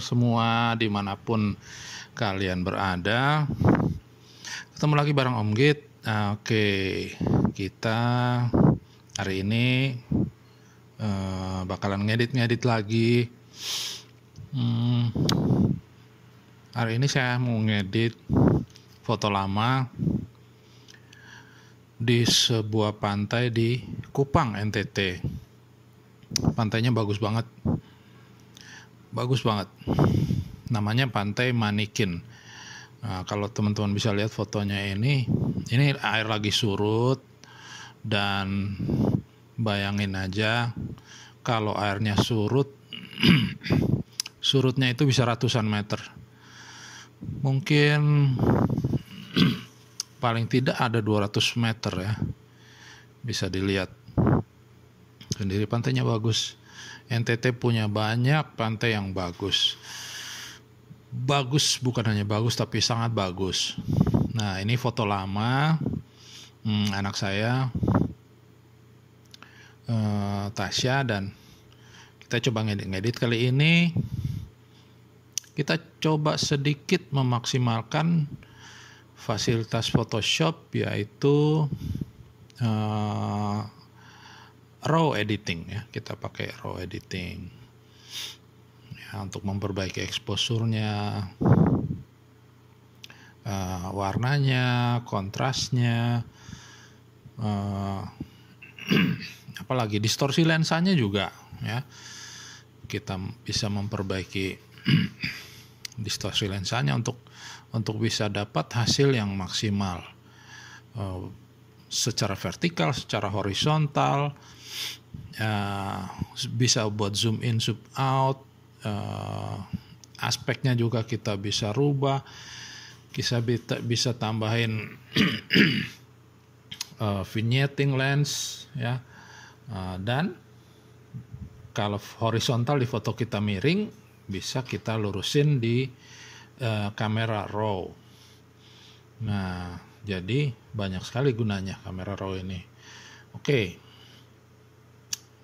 semua dimanapun kalian berada ketemu lagi bareng Om Git nah, oke okay. kita hari ini uh, bakalan ngedit-ngedit lagi hmm, hari ini saya mau ngedit foto lama di sebuah pantai di Kupang NTT pantainya bagus banget bagus banget. Namanya Pantai Manikin. Nah, kalau teman-teman bisa lihat fotonya ini, ini air lagi surut dan bayangin aja kalau airnya surut, surutnya itu bisa ratusan meter. Mungkin paling tidak ada 200 meter ya. Bisa dilihat. Sendiri pantainya bagus NTT punya banyak pantai yang bagus. Bagus bukan hanya bagus tapi sangat bagus. Nah ini foto lama hmm, anak saya uh, Tasya dan kita coba ngedit-ngedit kali ini. Kita coba sedikit memaksimalkan fasilitas Photoshop yaitu eh, raw editing ya kita pakai raw editing ya, untuk memperbaiki eksposurnya uh, warnanya kontrasnya uh, apalagi distorsi lensanya juga ya kita bisa memperbaiki distorsi lensanya untuk untuk bisa dapat hasil yang maksimal uh, secara vertikal, secara horizontal, uh, bisa buat zoom in, zoom out, uh, aspeknya juga kita bisa rubah, kita bisa tambahin uh, vignetting lens, ya, uh, dan kalau horizontal di foto kita miring, bisa kita lurusin di uh, kamera raw. Nah, jadi banyak sekali gunanya kamera RAW ini. Oke. Okay.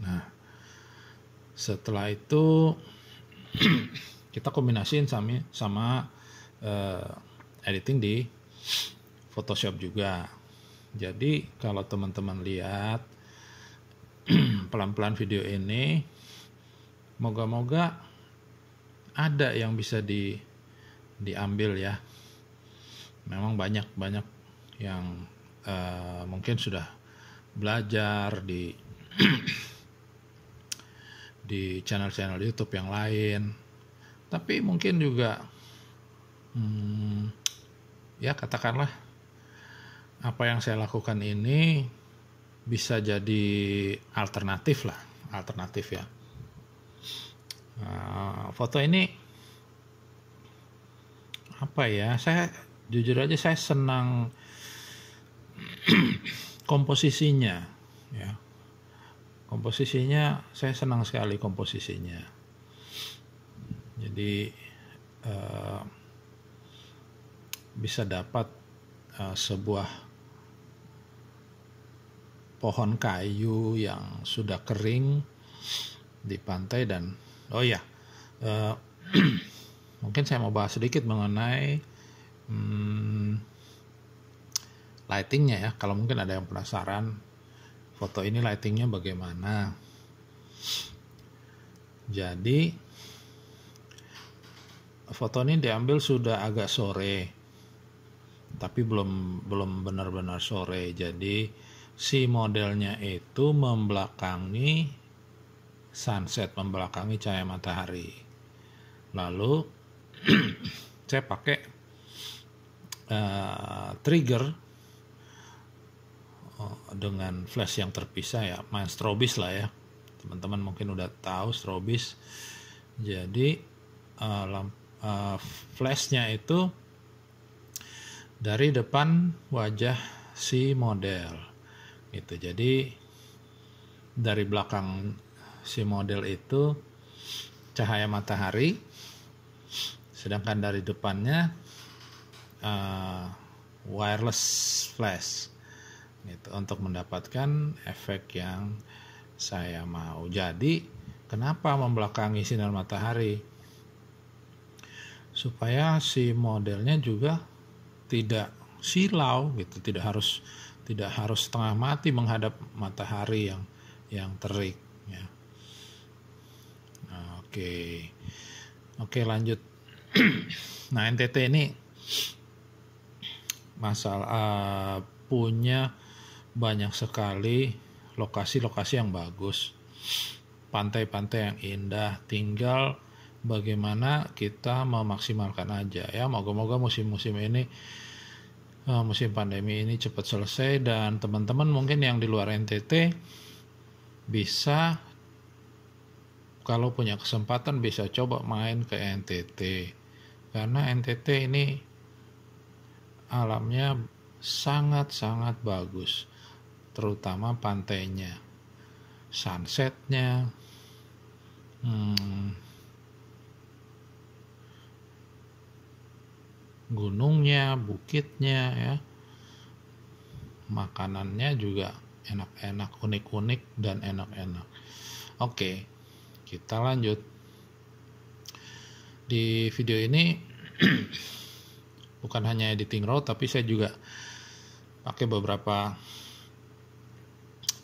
Nah, setelah itu kita kombinasiin sama sama uh, eh, editing di Photoshop juga. Jadi kalau teman-teman lihat pelan-pelan video ini moga-moga ada yang bisa di diambil ya. Memang banyak banyak yang uh, mungkin sudah belajar di di channel-channel YouTube yang lain, tapi mungkin juga hmm, ya katakanlah apa yang saya lakukan ini bisa jadi alternatif lah, alternatif ya. Uh, foto ini apa ya? Saya jujur aja saya senang komposisinya ya komposisinya saya senang sekali komposisinya jadi eh, bisa dapat eh, sebuah pohon kayu yang sudah kering di pantai dan oh ya eh, mungkin saya mau bahas sedikit mengenai hmm, lightingnya ya kalau mungkin ada yang penasaran foto ini lightingnya bagaimana jadi foto ini diambil sudah agak sore tapi belum belum benar-benar sore jadi si modelnya itu membelakangi sunset membelakangi cahaya matahari lalu saya pakai uh, trigger dengan flash yang terpisah ya main strobis lah ya teman-teman mungkin udah tahu strobis jadi uh, uh, flashnya itu dari depan wajah si model gitu jadi dari belakang si model itu cahaya matahari sedangkan dari depannya uh, wireless flash gitu, untuk mendapatkan efek yang saya mau. Jadi, kenapa membelakangi sinar matahari? Supaya si modelnya juga tidak silau gitu, tidak harus tidak harus setengah mati menghadap matahari yang yang terik ya. oke. Oke, lanjut. nah, NTT ini masalah uh, punya banyak sekali lokasi-lokasi yang bagus, pantai-pantai yang indah, tinggal bagaimana kita memaksimalkan aja ya. Moga-moga musim-musim ini eh, musim pandemi ini cepat selesai dan teman-teman mungkin yang di luar NTT bisa kalau punya kesempatan bisa coba main ke NTT karena NTT ini alamnya sangat-sangat bagus terutama pantainya, sunsetnya, hmm, gunungnya, bukitnya, ya, makanannya juga enak-enak, unik-unik dan enak-enak. Oke, kita lanjut. Di video ini bukan hanya editing raw, tapi saya juga pakai beberapa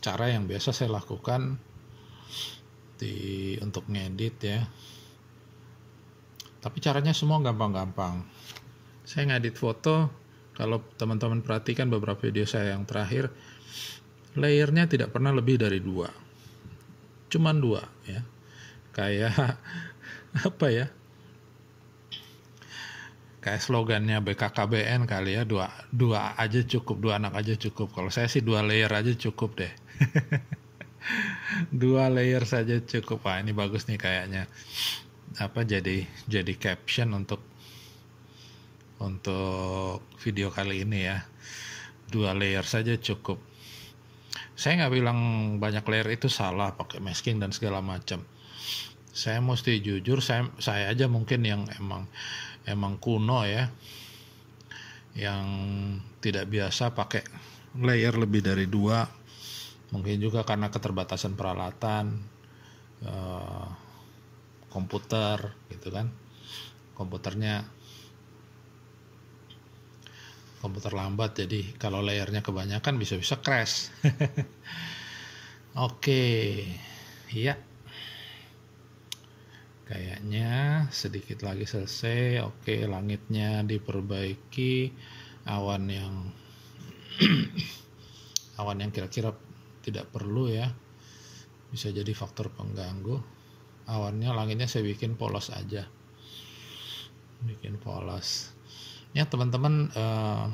cara yang biasa saya lakukan di untuk ngedit ya tapi caranya semua gampang-gampang saya ngedit foto kalau teman-teman perhatikan beberapa video saya yang terakhir layernya tidak pernah lebih dari dua cuman dua ya kayak apa ya kayak slogannya BKKBN kali ya dua dua aja cukup dua anak aja cukup kalau saya sih dua layer aja cukup deh dua layer saja cukup pak ini bagus nih kayaknya apa jadi jadi caption untuk untuk video kali ini ya dua layer saja cukup saya nggak bilang banyak layer itu salah pakai masking dan segala macam saya mesti jujur saya saya aja mungkin yang emang emang kuno ya yang tidak biasa pakai layer lebih dari dua mungkin juga karena keterbatasan peralatan eh, komputer gitu kan komputernya komputer lambat jadi kalau layarnya kebanyakan bisa-bisa crash oke okay. iya kayaknya sedikit lagi selesai oke okay, langitnya diperbaiki awan yang awan yang kira-kira tidak perlu ya bisa jadi faktor pengganggu awannya langitnya saya bikin polos aja bikin polos ya teman-teman eh,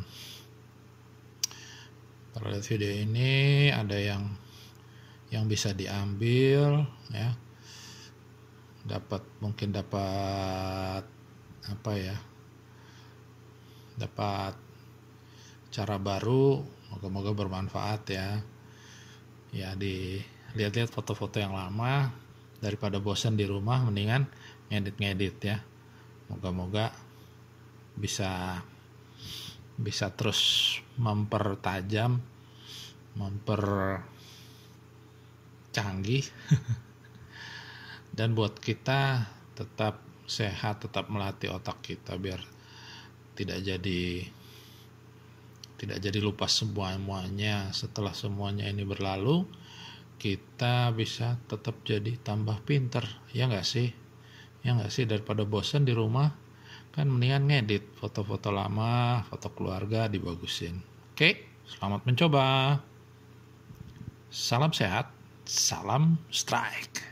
-teman, uh, video ini ada yang yang bisa diambil ya dapat mungkin dapat apa ya dapat cara baru moga-moga bermanfaat ya ya di lihat-lihat foto-foto yang lama daripada bosan di rumah mendingan ngedit-ngedit ya moga-moga bisa bisa terus mempertajam memper canggih dan buat kita tetap sehat tetap melatih otak kita biar tidak jadi tidak jadi lupa semuanya setelah semuanya ini berlalu kita bisa tetap jadi tambah pinter ya nggak sih ya nggak sih daripada bosen di rumah kan mendingan ngedit foto-foto lama foto keluarga dibagusin oke selamat mencoba salam sehat salam strike